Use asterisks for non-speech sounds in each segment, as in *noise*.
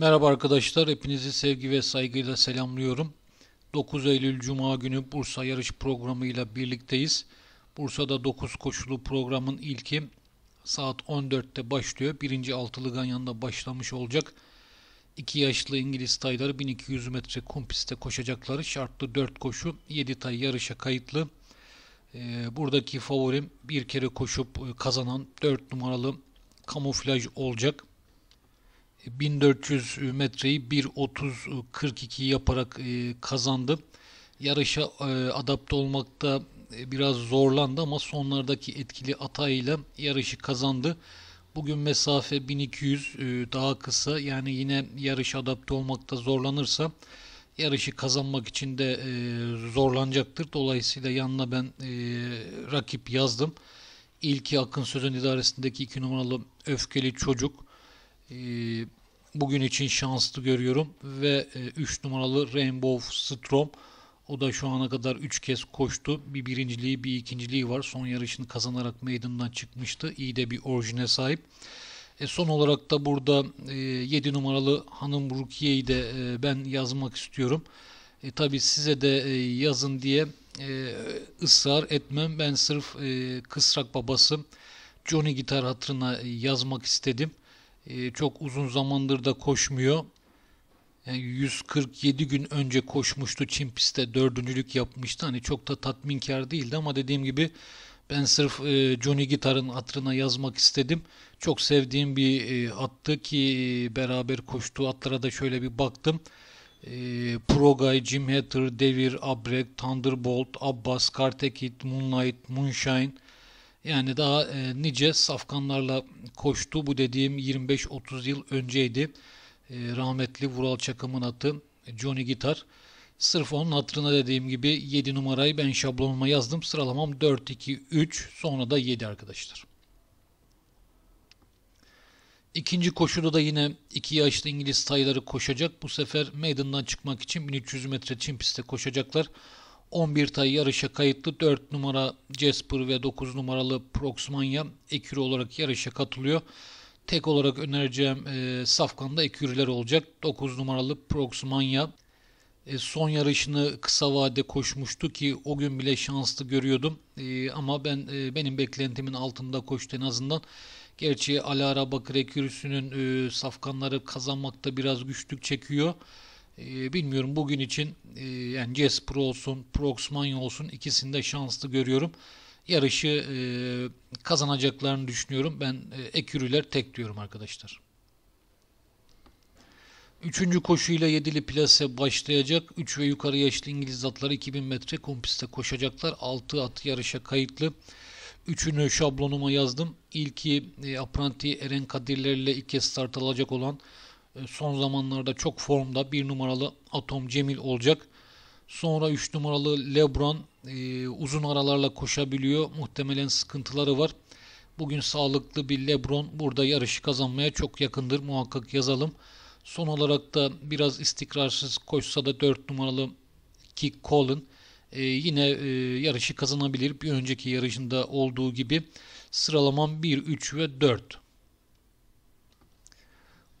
Merhaba arkadaşlar, hepinizi sevgi ve saygıyla selamlıyorum. 9 Eylül Cuma günü Bursa yarış programıyla birlikteyiz. Bursa'da 9 koşulu programın ilki saat 14'te başlıyor. Birinci altılı ganyanla başlamış olacak. İki yaşlı İngiliz tayları 1200 metre kumpiste koşacakları şartlı 4 koşu 7 tay yarışa kayıtlı. Ee, buradaki favorim bir kere koşup e, kazanan 4 numaralı kamuflaj olacak. 1400 metreyi 1.30-42 yaparak e, kazandı. Yarışa e, adapte olmakta e, biraz zorlandı ama sonlardaki etkili atayla yarışı kazandı. Bugün mesafe 1200 daha kısa yani yine yarışa adapte olmakta zorlanırsa yarışı kazanmak için de zorlanacaktır. Dolayısıyla yanına ben rakip yazdım. İlki Akın Sözen idaresindeki 2 numaralı öfkeli çocuk. Ee, bugün için şanslı görüyorum ve 3 e, numaralı Rainbow Strom o da şu ana kadar 3 kez koştu. Bir birinciliği bir ikinciliği var. Son yarışını kazanarak meydandan çıkmıştı. İyi de bir orijine sahip. E son olarak da burada e, 7 numaralı Hanım Rukiye'yi de e, ben yazmak istiyorum. E, tabii size de e, yazın diye ısrar etmem. Ben sırf e, kısrak babası Johnny Gitar hatırına yazmak istedim. Ee, çok uzun zamandır da koşmuyor. Yani 147 gün önce koşmuştu Çin pistte dördüncülük yapmıştı. Hani çok da tatminkar değildi ama dediğim gibi ben sırf e, Johnny Gitar'ın hatırına yazmak istedim. Çok sevdiğim bir e, attı ki e, beraber koştuğu atlara da şöyle bir baktım. E, Progay, Jim Hatter, Devir, Abrek, Thunderbolt, Abbas, Kartekit, Moonlight, Moonshine, yani daha e, nice safkanlarla koştu. Bu dediğim 25-30 yıl önceydi. E, rahmetli Vural Çakım'ın atı Johnny Gitar. Sırf onun hatırına dediğim gibi 7 numarayı ben şablonuma yazdım. Sıralamam 4, 2, 3 sonra da 7 arkadaşlar. İkinci koşuda da yine iki yaşlı İngiliz tayları koşacak. Bu sefer meydandan çıkmak için 1300 metre çim pistte koşacaklar. 11 tay yarışa kayıtlı 4 numara Jasper ve 9 numaralı Proxmania ekürü olarak yarışa katılıyor. Tek olarak önereceğim e, Safkan'da ekürüler olacak. 9 numaralı Proxmania e, son yarışını kısa vade koşmuştu ki o gün bile şanslı görüyordum. E, ama ben e, benim beklentimin altında koştu en azından. Gerçi Alara Bakır ekürüsünün e, safkanları kazanmakta biraz güçlük çekiyor. Ee, bilmiyorum bugün için e, yani Jess Pro olsun, Proxmania olsun ikisinde şanslı görüyorum. Yarışı e, kazanacaklarını düşünüyorum. Ben e, ekürüler tek diyorum arkadaşlar. Üçüncü koşuyla yedili plase başlayacak. Üç ve yukarı yaşlı İngiliz atları 2000 metre kompiste koşacaklar. Altı at yarışa kayıtlı. Üçünü şablonuma yazdım. İlki e, Apranti Eren Kadirlerle ilk kez start alacak olan e, son zamanlarda çok formda bir numaralı Atom Cemil olacak. Sonra 3 numaralı Lebron e, uzun aralarla koşabiliyor. Muhtemelen sıkıntıları var. Bugün sağlıklı bir Lebron burada yarışı kazanmaya çok yakındır. Muhakkak yazalım. Son olarak da biraz istikrarsız koşsa da 4 numaralı Kick Colin e, yine e, yarışı kazanabilir. Bir önceki yarışında olduğu gibi sıralamam 1, 3 ve 4.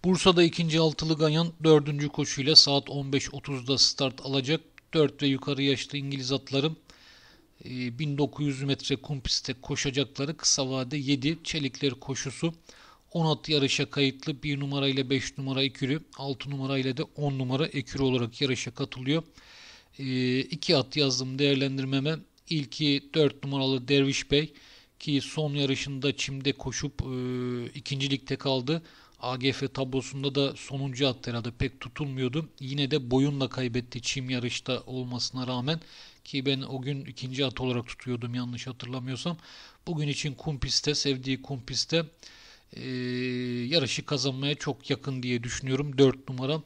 Bursa'da ikinci altılı Ganyan dördüncü koşuyla saat 15.30'da start alacak. 4 ve yukarı yaşlı İngiliz atları 1900 e, metre kum pistte koşacakları kısa vade 7 çelikler koşusu 10 at yarışa kayıtlı 1 numara ile 5 numara ekürü 6 numara ile de 10 numara ekürü olarak yarışa katılıyor. 2 e, at yazdım değerlendirmeme. İlki 4 numaralı Derviş Bey ki son yarışında çimde koşup e, ikincilikte kaldı. AGF tablosunda da sonuncu attı herhalde pek tutulmuyordu. Yine de boyunla kaybetti çim yarışta olmasına rağmen ki ben o gün ikinci at olarak tutuyordum yanlış hatırlamıyorsam. Bugün için kumpiste sevdiği kumpiste e, yarışı kazanmaya çok yakın diye düşünüyorum 4 numara.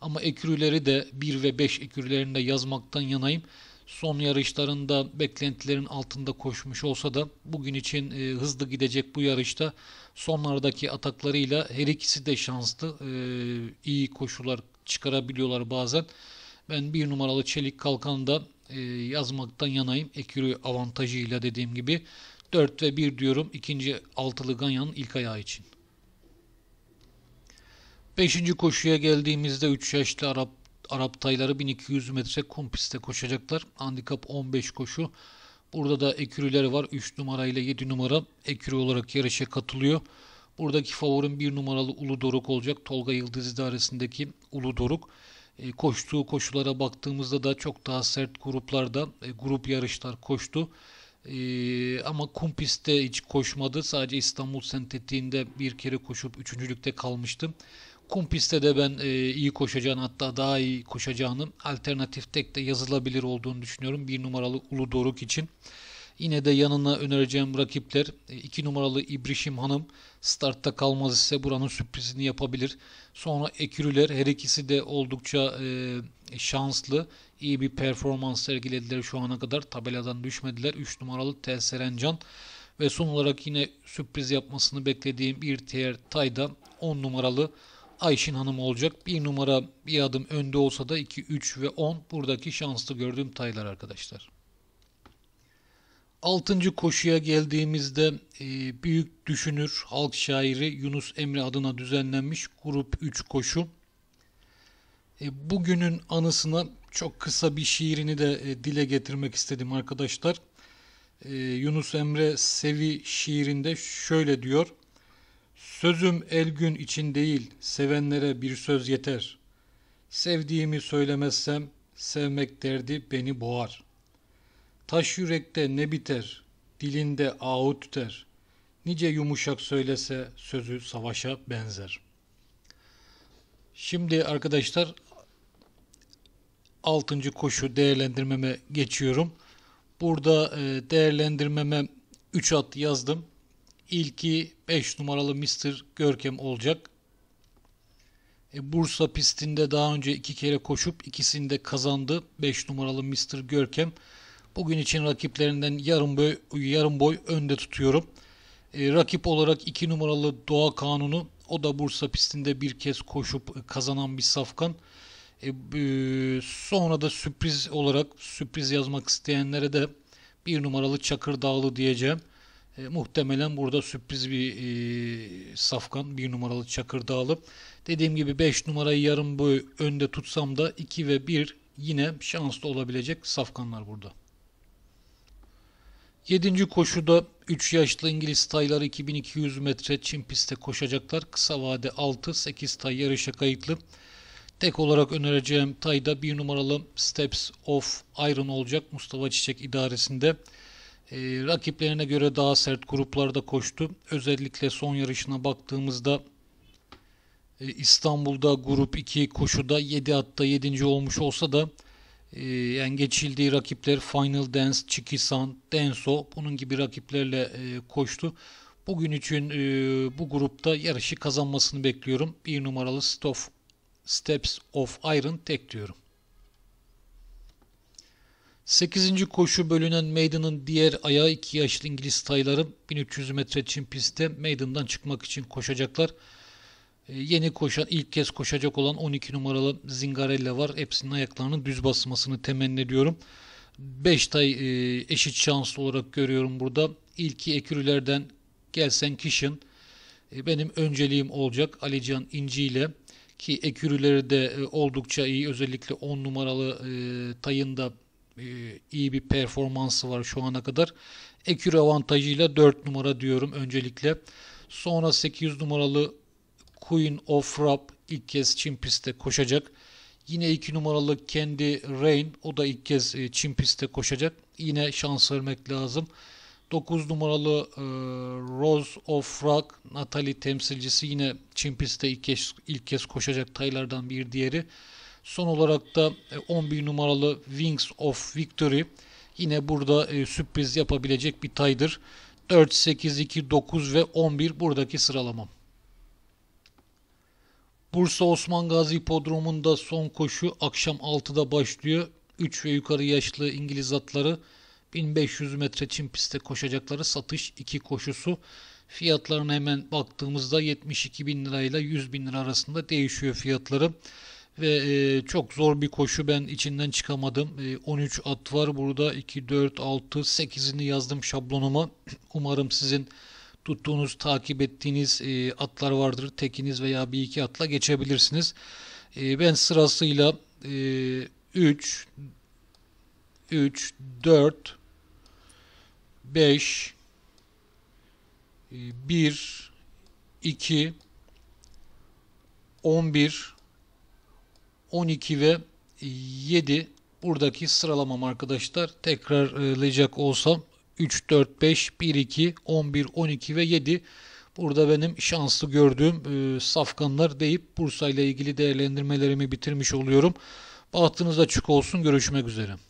Ama ekürüleri de 1 ve 5 ekürülerini de yazmaktan yanayım son yarışlarında beklentilerin altında koşmuş olsa da bugün için e, hızlı gidecek bu yarışta sonlardaki ataklarıyla her ikisi de şanslı. E, iyi koşular çıkarabiliyorlar bazen. Ben bir numaralı Çelik Kalkan'da e, yazmaktan yanayım. Ekürü avantajıyla dediğim gibi 4 ve 1 diyorum ikinci altılı Ganyan'ın ilk ayağı için. Beşinci koşuya geldiğimizde 3 yaşlı Arap Arap tayları 1200 metre kum pistte koşacaklar. Handikap 15 koşu. Burada da ekürüler var. 3 numara ile 7 numara ekürü olarak yarışa katılıyor. Buradaki favorim 1 numaralı Ulu Doruk olacak. Tolga Yıldız idaresindeki Ulu Doruk. E, koştuğu koşulara baktığımızda da çok daha sert gruplarda e, grup yarışlar koştu. Ee, ama kum pistte hiç koşmadı. Sadece İstanbul sentetiğinde bir kere koşup üçüncülükte kalmıştım. Kum pistte de ben e, iyi koşacağını hatta daha iyi koşacağını alternatif tek de yazılabilir olduğunu düşünüyorum. Bir numaralı Ulu Doruk için. Yine de yanına önereceğim rakipler 2 e, numaralı İbrişim Hanım startta kalmaz ise buranın sürprizini yapabilir. Sonra Ekürüler her ikisi de oldukça e, şanslı. iyi bir performans sergilediler şu ana kadar. Tabeladan düşmediler. 3 numaralı Tesserencan ve son olarak yine sürpriz yapmasını beklediğim bir diğer Tay'da 10 numaralı Ayşin Hanım olacak. Bir numara bir adım önde olsa da 2, 3 ve 10 buradaki şanslı gördüğüm taylar arkadaşlar. Altıncı koşuya geldiğimizde e, büyük düşünür halk şairi Yunus Emre adına düzenlenmiş grup 3 koşu. E, bugünün anısına çok kısa bir şiirini de e, dile getirmek istedim arkadaşlar. Yunus Emre Sevi şiirinde şöyle diyor. Sözüm el gün için değil, sevenlere bir söz yeter. Sevdiğimi söylemezsem, sevmek derdi beni boğar. Taş yürekte ne biter, dilinde ağıt tüter. Nice yumuşak söylese sözü savaşa benzer. Şimdi arkadaşlar altıncı koşu değerlendirmeme geçiyorum. Burada e, değerlendirmeme 3 at yazdım. İlki 5 numaralı Mr. Görkem olacak. E, Bursa pistinde daha önce iki kere koşup ikisini de kazandı 5 numaralı Mr. Görkem. Bugün için rakiplerinden yarım boy, yarım boy önde tutuyorum. E, rakip olarak 2 numaralı Doğa Kanunu o da Bursa pistinde bir kez koşup kazanan bir safkan. E, sonra da sürpriz olarak sürpriz yazmak isteyenlere de 1 numaralı Çakır Dağlı diyeceğim. E, muhtemelen burada sürpriz bir e, safkan bir numaralı çakırda alıp dediğim gibi 5 numarayı yarım boy önde tutsam da 2 ve 1 yine şanslı olabilecek safkanlar burada. 7. koşuda 3 yaşlı İngiliz tayları 2200 metre çim pistte koşacaklar. Kısa vade 6-8 tay yarışa kayıtlı. Tek olarak önereceğim tayda 1 numaralı Steps of Iron olacak Mustafa Çiçek idaresinde. E, rakiplerine göre daha sert gruplarda koştu. Özellikle son yarışına baktığımızda e, İstanbul'da grup 2 koşuda 7 atta 7. olmuş olsa da e, yani geçildiği rakipler Final Dance, Chikisan, Denso bunun gibi rakiplerle e, koştu. Bugün için e, bu grupta yarışı kazanmasını bekliyorum. Bir numaralı Stop, Steps of Iron tek diyorum. 8. koşu bölünen Maiden'ın diğer ayağı 2 yaşlı İngiliz tayları 1300 metre çim pistte Maiden'dan çıkmak için koşacaklar. Ee, yeni koşan, ilk kez koşacak olan 12 numaralı Zingarella var. Hepsinin ayaklarının düz basmasını temenni ediyorum. 5 tay e, eşit şanslı olarak görüyorum burada. İlki ekürülerden Gelsen Kişin. E, benim önceliğim olacak Alican İnci ile ki ekürüleri de e, oldukça iyi. Özellikle 10 numaralı tayında ee, iyi bir performansı var şu ana kadar. Ekür avantajıyla 4 numara diyorum öncelikle. Sonra 8 numaralı Queen of Rap ilk kez Çin pistte koşacak. Yine 2 numaralı kendi Rain o da ilk kez e, Çin pistte koşacak. Yine şans vermek lazım. 9 numaralı e, Rose of Rock Natali temsilcisi yine Çin pistte ilk kez, ilk kez koşacak taylardan bir diğeri. Son olarak da 11 e, numaralı Wings of Victory yine burada e, sürpriz yapabilecek bir taydır. 4, 8, 2, 9 ve 11 buradaki sıralamam. Bursa Osman Gazi Hipodromu'nda son koşu akşam 6'da başlıyor. 3 ve yukarı yaşlı İngiliz atları 1500 metre çim pistte koşacakları satış 2 koşusu. Fiyatlarına hemen baktığımızda 72 bin lirayla 100 bin lira arasında değişiyor fiyatları ve e, çok zor bir koşu ben içinden çıkamadım. E, 13 at var burada 2, 4, 6, 8'ini yazdım şablonuma. *clears throat* Umarım sizin tuttuğunuz, takip ettiğiniz e, atlar vardır. Tekiniz veya bir iki atla geçebilirsiniz. E, ben sırasıyla e, 3, 3, 4, 5, 1, 2, 11, 12 ve 7 buradaki sıralamam arkadaşlar. Tekrarlayacak olsam 3, 4, 5, 1, 2, 11, 12 ve 7 Burada benim şanslı gördüğüm e, safkanlar deyip Bursa ile ilgili değerlendirmelerimi bitirmiş oluyorum. Bahtınız açık olsun. Görüşmek üzere.